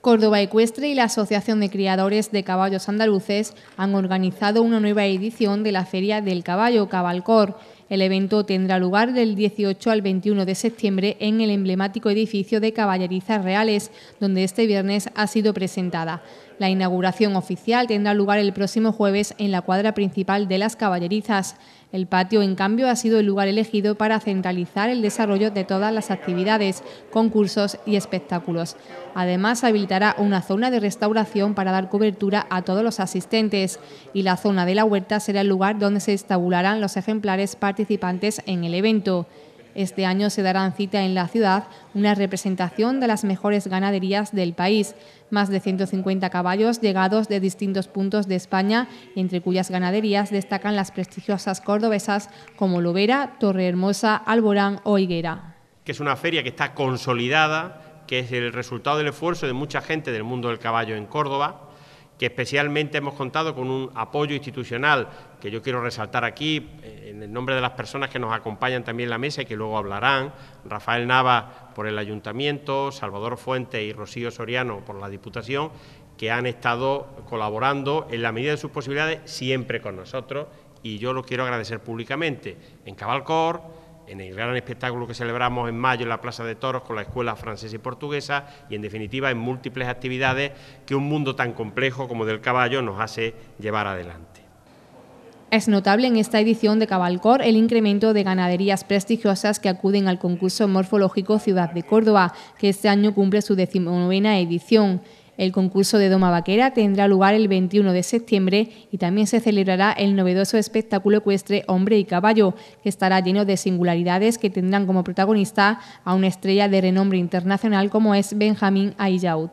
Córdoba Ecuestre y la Asociación de Criadores de Caballos Andaluces han organizado una nueva edición de la Feria del Caballo Cabalcor el evento tendrá lugar del 18 al 21 de septiembre en el emblemático edificio de Caballerizas Reales, donde este viernes ha sido presentada. La inauguración oficial tendrá lugar el próximo jueves en la cuadra principal de las Caballerizas. El patio, en cambio, ha sido el lugar elegido para centralizar el desarrollo de todas las actividades, concursos y espectáculos. Además, habilitará una zona de restauración para dar cobertura a todos los asistentes y la zona de la huerta será el lugar donde se estabularán los ejemplares para participantes en el evento. Este año se darán cita en la ciudad una representación de las mejores ganaderías del país, más de 150 caballos llegados de distintos puntos de España, entre cuyas ganaderías destacan las prestigiosas cordobesas como Lovera, Torrehermosa, Alborán o Higuera. Que es una feria que está consolidada, que es el resultado del esfuerzo de mucha gente del mundo del caballo en Córdoba, que especialmente hemos contado con un apoyo institucional que yo quiero resaltar aquí eh, en el nombre de las personas que nos acompañan también en la mesa y que luego hablarán, Rafael Nava por el Ayuntamiento, Salvador Fuente y Rocío Soriano por la Diputación, que han estado colaborando en la medida de sus posibilidades siempre con nosotros y yo lo quiero agradecer públicamente en Cabalcor, en el gran espectáculo que celebramos en mayo en la Plaza de Toros con la Escuela Francesa y Portuguesa y, en definitiva, en múltiples actividades que un mundo tan complejo como del caballo nos hace llevar adelante. Es notable en esta edición de Cabalcor el incremento de ganaderías prestigiosas que acuden al concurso morfológico Ciudad de Córdoba, que este año cumple su decimonovena edición. El concurso de Doma Vaquera tendrá lugar el 21 de septiembre y también se celebrará el novedoso espectáculo ecuestre Hombre y Caballo, que estará lleno de singularidades que tendrán como protagonista a una estrella de renombre internacional como es Benjamín Ayjaud.